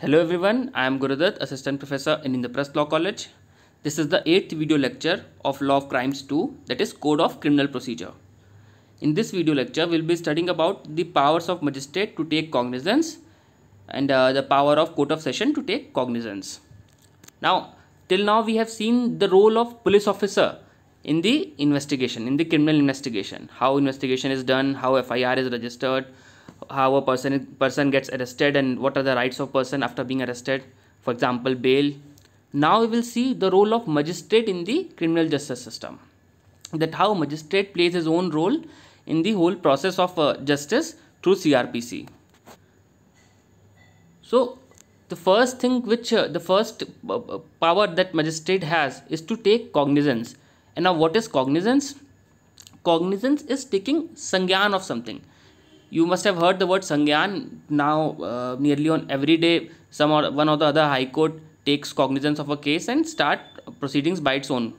Hello everyone, I am Gurudat, Assistant Professor in the Press Law College. This is the 8th video lecture of Law of Crimes 2 that is Code of Criminal Procedure. In this video lecture, we will be studying about the powers of magistrate to take cognizance and uh, the power of court of session to take cognizance. Now, till now we have seen the role of police officer in the investigation, in the criminal investigation, how investigation is done, how FIR is registered, how a person person gets arrested and what are the rights of person after being arrested for example bail now we will see the role of magistrate in the criminal justice system that how magistrate plays his own role in the whole process of uh, justice through crpc so the first thing which uh, the first uh, uh, power that magistrate has is to take cognizance and now what is cognizance cognizance is taking sangyan of something you must have heard the word संज्ञान now nearly on every day some one of the other high court takes cognizance of a case and start proceedings by its own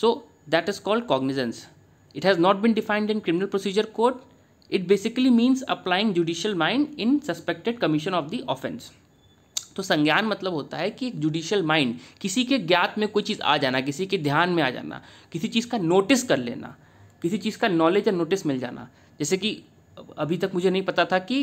so that is called cognizance it has not been defined in criminal procedure court it basically means applying judicial mind in suspected commission of the offence तो संज्ञान मतलब होता है कि एक judicial mind किसी के ज्ञात में कोई चीज़ आ जाना किसी के ध्यान में आ जाना किसी चीज़ का नोटिस कर लेना किसी चीज़ का नॉलेज या नोटिस मिल जाना जैसे कि अभी तक मुझे नहीं पता था कि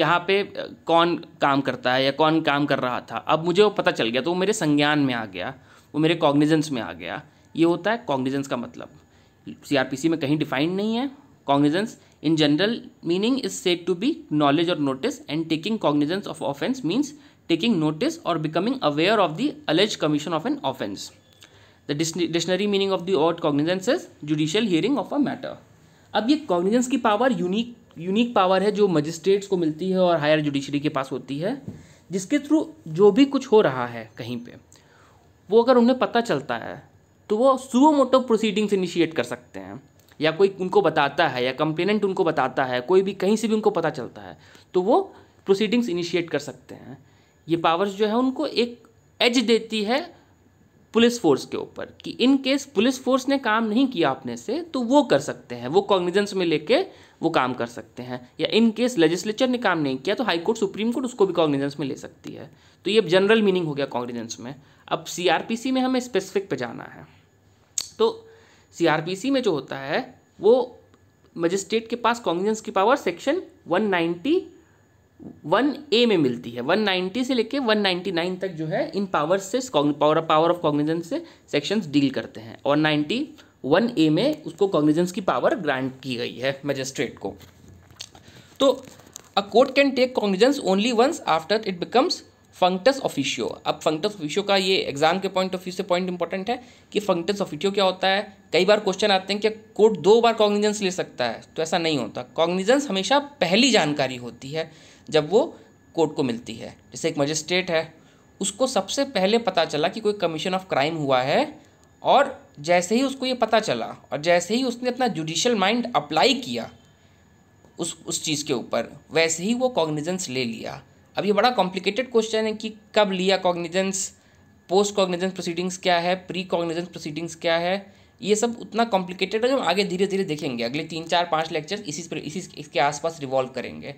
यहाँ पे कौन काम करता है या कौन काम कर रहा था अब मुझे वो पता चल गया तो वो मेरे संज्ञान में आ गया वो मेरे कॉग्निजेंस में आ गया ये होता है कॉग्निजेंस का मतलब सी में कहीं डिफाइंड नहीं है cognizance in general meaning is said to be knowledge और notice and taking cognizance of offence means taking notice और becoming aware of the alleged commission of an offence the dictionary meaning of the word cognizance is judicial hearing of a matter अब ये cognizance की power unique unique power है जो magistrates को मिलती है और हायर जुडिशरी के पास होती है जिसके थ्रू जो भी कुछ हो रहा है कहीं पे वो अगर उन्हें पता चलता है तो वो सुओ मोटो प्रोसीडिंग्स इनिशिएट कर सकते हैं या कोई उनको बताता है या कंप्लेनेंट उनको बताता है कोई भी कहीं से भी उनको पता चलता है तो वो प्रोसीडिंग्स इनिशिएट कर सकते हैं ये पावर्स जो है उनको एक एज देती है पुलिस फोर्स के ऊपर कि इन केस पुलिस फोर्स ने काम नहीं किया अपने से तो वो कर सकते हैं वो कॉग्निजेंस में लेके वो काम कर सकते हैं या इन केस लेजिस्लेचर ने काम नहीं किया तो हाई कोर्ट सुप्रीम कोर्ट उसको भी कॉग्निजेंस में ले सकती है तो ये जनरल मीनिंग हो गया कॉग्निजेंस में अब सी में हमें स्पेसिफिक पे जाना है तो सी में जो होता है वो मजिस्ट्रेट के पास कॉग्निजेंस की पावर सेक्शन वन ए में मिलती है वन नाइन्टी से लेके नाइन तक जो है इन पावर से पावर पावर ऑफ कॉग्निजेंस से सेक्शंस डील करते हैं और नाइन्टी वन ए में उसको कॉग्निजेंस की पावर ग्रांट की गई है मजिस्ट्रेट को तो a court can take cognizance only once after it becomes functus officio अब फंक्टस ऑफिशियो का ये एग्जाम के पॉइंट ऑफ व्यू से पॉइंट इंपॉर्टेंट है कि फंक्टस ऑफिशियो क्या होता है कई बार क्वेश्चन आते हैं कि कोर्ट दो बार कॉग्निजेंस ले सकता है तो ऐसा नहीं होता कॉग्निजेंस हमेशा पहली जानकारी होती है जब वो कोर्ट को मिलती है जैसे एक मजिस्ट्रेट है उसको सबसे पहले पता चला कि कोई कमीशन ऑफ क्राइम हुआ है और जैसे ही उसको ये पता चला और जैसे ही उसने अपना जुडिशल माइंड अप्लाई किया उस उस चीज़ के ऊपर वैसे ही वो कॉग्निजेंस ले लिया अब ये बड़ा कॉम्प्लिकेटेड क्वेश्चन है कि कब लिया कॉग्निजेंस पोस्ट कॉग्निजेंस प्रोसीडिंग्स क्या है प्री कॉग्निजेंस प्रोसीडिंग्स क्या है ये सब उतना कॉम्प्लिकेटेड है जो हम आगे धीरे धीरे देखेंगे अगले तीन चार पाँच लेक्चर इसी पर इसी इसके आसपास रिवॉल्व करेंगे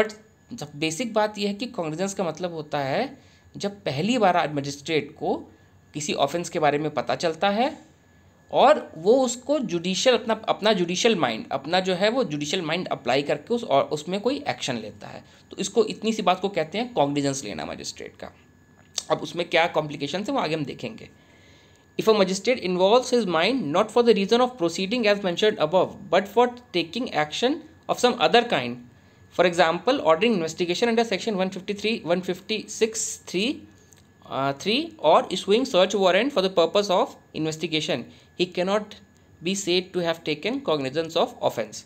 बट जब बेसिक बात यह है कि कॉग्निजेंस का मतलब होता है जब पहली बार मजिस्ट्रेट को किसी ऑफेंस के बारे में पता चलता है और वो उसको जुडिशल अपना अपना जुडिशल माइंड अपना जो है वो जुडिशल माइंड अप्लाई करके उस और उसमें कोई एक्शन लेता है तो इसको इतनी सी बात को कहते हैं कॉग्निजेंस लेना मजिस्ट्रेट का अब उसमें क्या कॉम्प्लिकेशन है वो आगे हम देखेंगे if a magistrate involve his mind not for the reason of proceeding as mention above but for taking action of some other kind for example ordering investigation under section one fifty three one fifty six three three और issuing search warrant for the purpose of investigation he cannot be said to have taken cognizance of offence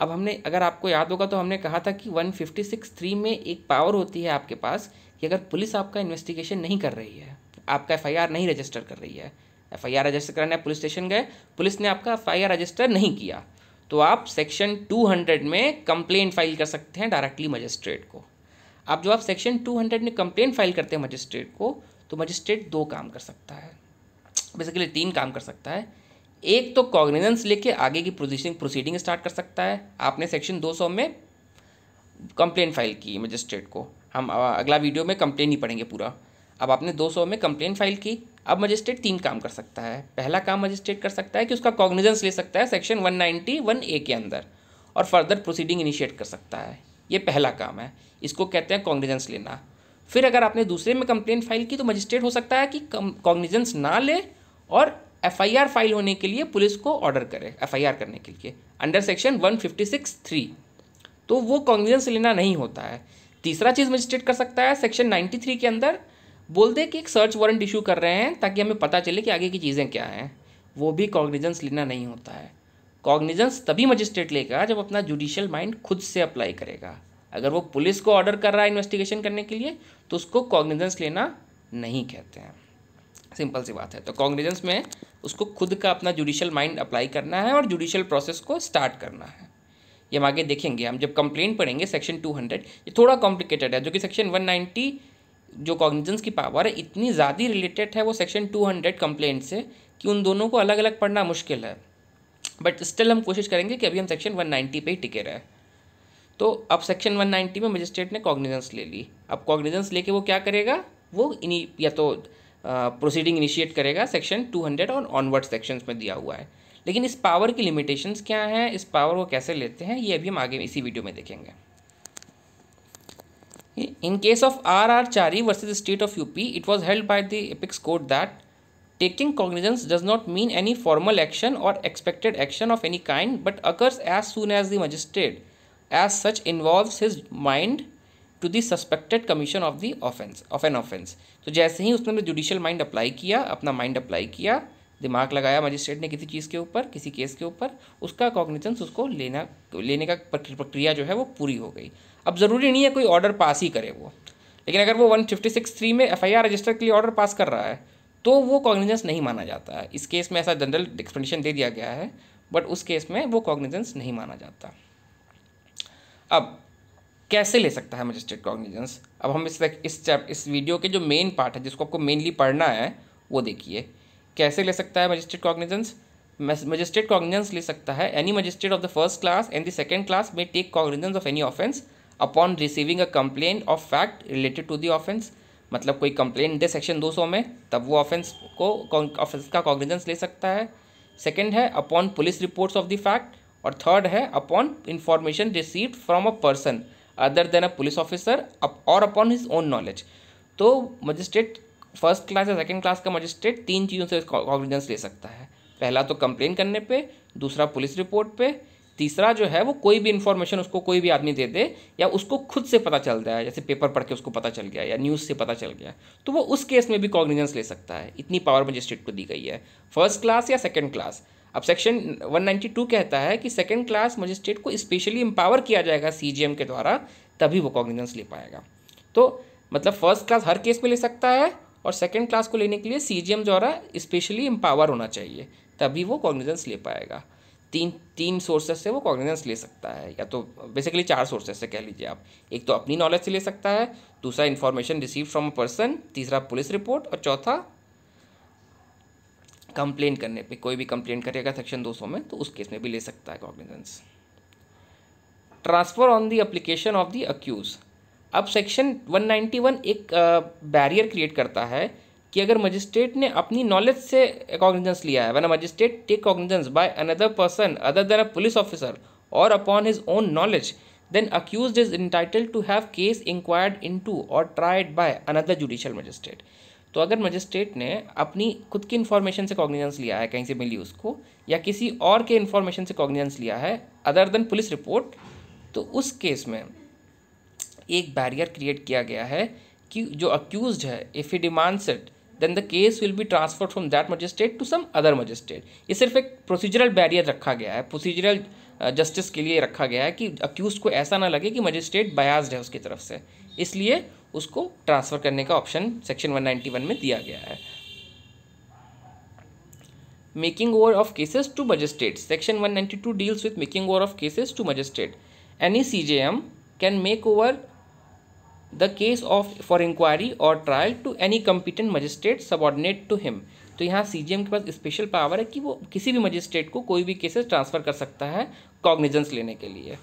अब हमने अगर आपको याद होगा तो हमने कहा था कि वन फिफ्टी सिक्स थ्री में एक पावर होती है आपके पास कि अगर पुलिस आपका इन्वेस्टिगेशन नहीं कर रही है आपका एफ आई आर नहीं रजिस्टर कर रही है एफ आई आर रजिस्टर कराने पुलिस स्टेशन गए पुलिस ने आपका एफ आई आर रजिस्टर नहीं किया तो आप सेक्शन 200 में कंप्लेंट फाइल कर सकते हैं डायरेक्टली मजिस्ट्रेट को आप जब आप सेक्शन 200 में कंप्लेंट फाइल करते हैं मजिस्ट्रेट को तो मजिस्ट्रेट दो काम कर सकता है बेसिकली तीन काम कर सकता है एक तो कॉग्निजेंस लेके आगे की प्रोसीडिंग प्रोसीडिंग स्टार्ट कर सकता है आपने सेक्शन 200 में कंप्लेंट फाइल की मजिस्ट्रेट को हम अगला वीडियो में कंप्लेन ही पढ़ेंगे पूरा अब आपने 200 में कंप्लेन फाइल की अब मजिस्ट्रेट तीन काम कर सकता है पहला काम मजिस्ट्रेट कर सकता है कि उसका कॉग्निजेंस ले सकता है सेक्शन वन वन ए के अंदर और फर्दर प्रोसीडिंग इनिशिएट कर सकता है ये पहला काम है इसको कहते हैं कॉग्निजेंस लेना फिर अगर आपने दूसरे में कंप्लेन फाइल की तो मजिस्ट्रेट हो सकता है कि कॉग्निजेंस ना ले और एफ फाइल होने के लिए पुलिस को ऑर्डर करे एफ करने के लिए under section one fifty six three तो वो कॉग्निजेंस लेना नहीं होता है तीसरा चीज़ मजिस्ट्रेट कर सकता है सेक्शन नाइन्टी थ्री के अंदर बोल दे कि एक सर्च वारंट इशू कर रहे हैं ताकि हमें पता चले कि आगे की चीज़ें क्या हैं वो भी कॉग्निजेंस लेना नहीं होता है कॉग्निजेंस तभी मजिस्ट्रेट लेगा जब अपना जुडिशियल माइंड खुद से अप्लाई करेगा अगर वो पुलिस को ऑर्डर कर रहा है इन्वेस्टिगेशन करने के लिए तो उसको कॉग्निजेंस लेना नहीं कहते हैं सिंपल सी बात है तो कॉग्निजेंस में उसको खुद का अपना जुडिशियल माइंड अप्लाई करना है और जुडिशियल प्रोसेस को स्टार्ट करना है ये हम आगे देखेंगे हम जब कंप्लेंट पढ़ेंगे सेक्शन 200 ये थोड़ा कॉम्प्लिकेटेड है जो कि सेक्शन 190 जो कॉग्निजेंस की पावर है इतनी ज़्यादा रिलेटेड है वो सेक्शन टू हंड्रेड कंप्लेंट से कि उन दोनों को अलग अलग पढ़ना मुश्किल है बट स्टिल हम कोशिश करेंगे कि अभी हम सेक्शन वन नाइन्टी पर ही टिके रहे तो अब सेक्शन वन नाइन्टी में मजिस्ट्रेट ने कॉग्निजेंस ले ली अब कॉग्निजेंस लेके वो क्या करेगा वो इनी या तो प्रोसीडिंग इनिशिएट करेगा सेक्शन टू हंड्रेड और ऑनवर्ड सेक्शंस में दिया हुआ है लेकिन इस पावर की लिमिटेशंस क्या हैं इस पावर को कैसे लेते हैं ये अभी हम आगे इसी वीडियो में देखेंगे in case of R R Chari versus state of U P it was held by the apex court that taking cognizance does not mean any formal action और expected action of any kind but occurs as soon as the magistrate as such involve his mind to the suspected commission of the offence of an offence तो जैसे ही उसने judicial mind apply किया अपना mind apply किया दिमाग लगाया magistrate ने किसी चीज़ के ऊपर किसी केस के ऊपर उसका कॉग्निशंस उसको लेना लेने का प्रक्रिया जो है वो पूरी हो गई अब ज़रूरी नहीं है कोई ऑर्डर पास ही करे वो लेकिन अगर वो वन फिफ्टी सिक्स थ्री में एफ रजिस्टर के लिए ऑर्डर पास कर रहा है तो वो कॉग्निजेंस नहीं माना जाता है इस केस में ऐसा जनरल एक्सप्लेनेशन दे दिया गया है बट उस केस में वो कॉग्निजेंस नहीं माना जाता अब कैसे ले सकता है मजिस्ट्रेट कॉग्निजेंस अब हम इस इस चैप इस वीडियो के जो मेन पार्ट है जिसको आपको मेनली पढ़ना है वो देखिए कैसे ले सकता है मजिस्ट्रेट कॉग्निजेंस मजिस्ट्रेट कॉग्निजेंस ले सकता है any magistrate of the first class and the second class में take cognizance of any offence upon receiving a complain of fact related to the offence मतलब कोई कंप्लेन दे सेक्शन 200 में तब वो offence को ऑफेंस का कॉग्निजेंस ले सकता है सेकेंड है upon police reports of the fact और थर्ड है upon information received from a person other than a police officer और अपॉन हिज ओन नॉलेज तो मजिस्ट्रेट फर्स्ट क्लास या सेकेंड क्लास का मजिस्ट्रेट तीन चीज़ों से कॉग्निजेंस ले सकता है पहला तो कंप्लेन करने पे दूसरा पुलिस रिपोर्ट पे तीसरा जो है वो कोई भी इन्फॉर्मेशन उसको कोई भी आदमी दे दे या उसको खुद से पता चल जाए जैसे पेपर पढ़ के उसको पता चल गया या न्यूज़ से पता चल गया तो वो उस केस में भी कॉग्निजेंस ले सकता है इतनी पावर मजिस्ट्रेट को दी गई है फर्स्ट क्लास या सेकेंड क्लास अब सेक्शन 192 कहता है कि सेकेंड क्लास मजिस्ट्रेट को स्पेशली एम्पावर किया जाएगा सी के द्वारा तभी वो कॉग्निजेंस ले पाएगा तो मतलब फर्स्ट क्लास हर केस में ले सकता है और सेकेंड क्लास को लेने के लिए सी द्वारा स्पेशली एम्पावर होना चाहिए तभी वो कॉग्निजेंस ले पाएगा तीन तीन सोर्सेज से वो कॉग्निजेंस ले सकता है या तो बेसिकली चार सोर्सेज से कह लीजिए आप एक तो अपनी नॉलेज से ले सकता है दूसरा information receive from a person तीसरा पुलिस रिपोर्ट और चौथा कंप्लेन करने पे कोई भी कंप्लेन करेगा सेक्शन दो में तो उस केस में भी ले सकता है cognizance transfer on the application of the accuse अब सेक्शन 191 एक बैरियर क्रिएट करता है कि अगर मजिस्ट्रेट ने अपनी नॉलेज से कॉग्निजेंस लिया है one a magistrate take cognizance by another person other than a police officer और upon his own knowledge then accuse is entitled to have case inquired into और tried by another judicial magistrate तो अगर magistrate ने अपनी खुद की information से cognizance लिया है कहीं से मिली उसको या किसी और के इन्फॉर्मेशन से कॉग्निजेंस लिया है अदर देन पुलिस रिपोर्ट तो उस केस में एक बैरियर क्रिएट किया गया है कि जो अक्यूज है if he demands it then the case will be transfer from that magistrate to some other magistrate ये सिर्फ एक प्रोसीजरल बैरियर रखा गया है प्रोसीजरल जस्टिस uh, के लिए रखा गया है कि अक्यूज को ऐसा ना लगे कि मजिस्ट्रेट बयाज्ड है उसकी तरफ से इसलिए उसको ट्रांसफ़र करने का ऑप्शन सेक्शन 191 में दिया गया है making over of cases to magistrate section 192 making over of over to magistrate any C J M can make over the case of for inquiry और trial to any competent magistrate subordinate to him तो यहाँ सी के पास special power है कि वो किसी भी magistrate को कोई भी केसेस ट्रांसफ़र कर सकता है कॉग्निजेंस लेने के लिए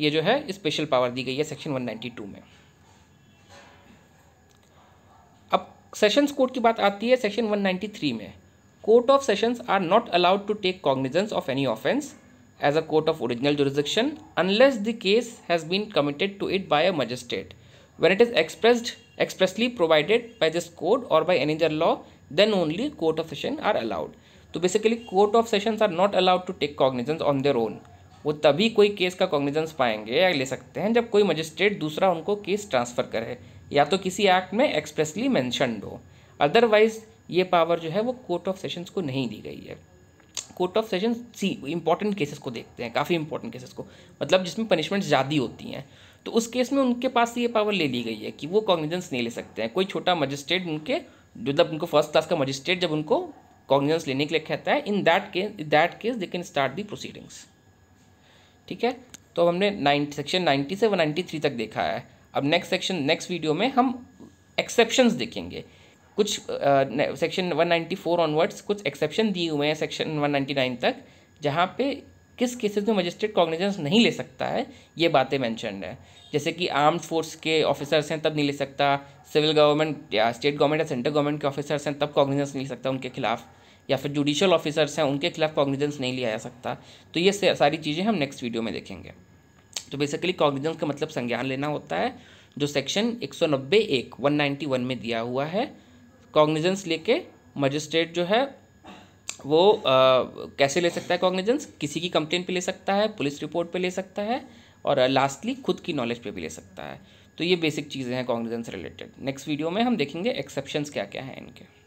ये जो है स्पेशल पावर दी गई है सेक्शन 192 में अब सेशंस कोर्ट की बात आती है सेक्शन 193 में court of sessions are not allowed to take cognizance of any offence as a court of original jurisdiction unless the case has been committed to it by a magistrate when it is expressed expressly provided by this code or by any other law then only court of session are allowed तो basically court of session are not allowed to take cognizance on their own वो तभी कोई case का cognizance पाएंगे या ले सकते हैं जब कोई मजिस्ट्रेट दूसरा उनको केस ट्रांसफ़र करे या तो किसी एक्ट में एक्सप्रेसली मैंशनड हो अदरवाइज ये पावर जो है वो कोर्ट ऑफ सेशंस को नहीं दी गई है court of session see important cases को देखते हैं काफ़ी इंपॉर्टेंट केसेस को मतलब जिसमें पनिशमेंट ज़्यादा होती हैं तो उस केस में उनके पास ये पावर ले ली गई है कि वो कॉग्निजेंस नहीं ले सकते हैं कोई छोटा मजिस्ट्रेट उनके जब उनको फर्स्ट क्लास का मजिस्ट्रेट जब उनको कॉग्निजेंस लेने के लिए कहता है in that case that case they can start the proceedings ठीक है तो अब हमने नाइन सेक्शन नाइन्टी से वन नाइन्टी थ्री तक देखा है अब नेक्स्ट सेक्शन नेक्स्ट वीडियो में हम एक्सेप्शंस देखेंगे कुछ section one ninety four onwards कुछ एक्सेप्शन दिए हुए हैं सेक्शन वन नाइन्टी नाइन तक जहाँ पे किस केसेस में मजिस्ट्रेट कॉग्निजेंस नहीं ले सकता है ये बातें मैंशनड है जैसे कि आर्म्ड फोर्स के ऑफिसर्स हैं तब नहीं ले सकता सिविल गवर्नमेंट या स्टेट गवर्नमेंट या सेंट्रल गवर्नमेंट के ऑफिसर्स हैं तब कॉग्निजेंस नहीं ले सकता उनके खिलाफ या फिर जुडिशल ऑफिसर्स हैं उनके खिलाफ कॉग्निजेंस नहीं लिया जा सकता तो ये सारी चीज़ें हम नेक्स्ट वीडियो में देखेंगे तो बेसिकली कॉग्निजेंस का मतलब संज्ञान लेना होता है जो सेक्शन एक सौ नब्बे एक वन नाइन्टी वन में दिया हुआ है कॉग्निजेंस लेके मजिस्ट्रेट जो है वो आ, कैसे ले सकता है कॉग्निजेंस किसी की कंप्लेन पे ले सकता है पुलिस रिपोर्ट पे ले सकता है और लास्टली खुद की नॉलेज पे भी ले सकता है तो ये बेसिक चीज़ें हैं कॉग्निजेंस रिलेटेड नेक्स्ट वीडियो में हम देखेंगे एक्सेप्शंस क्या क्या हैं इनके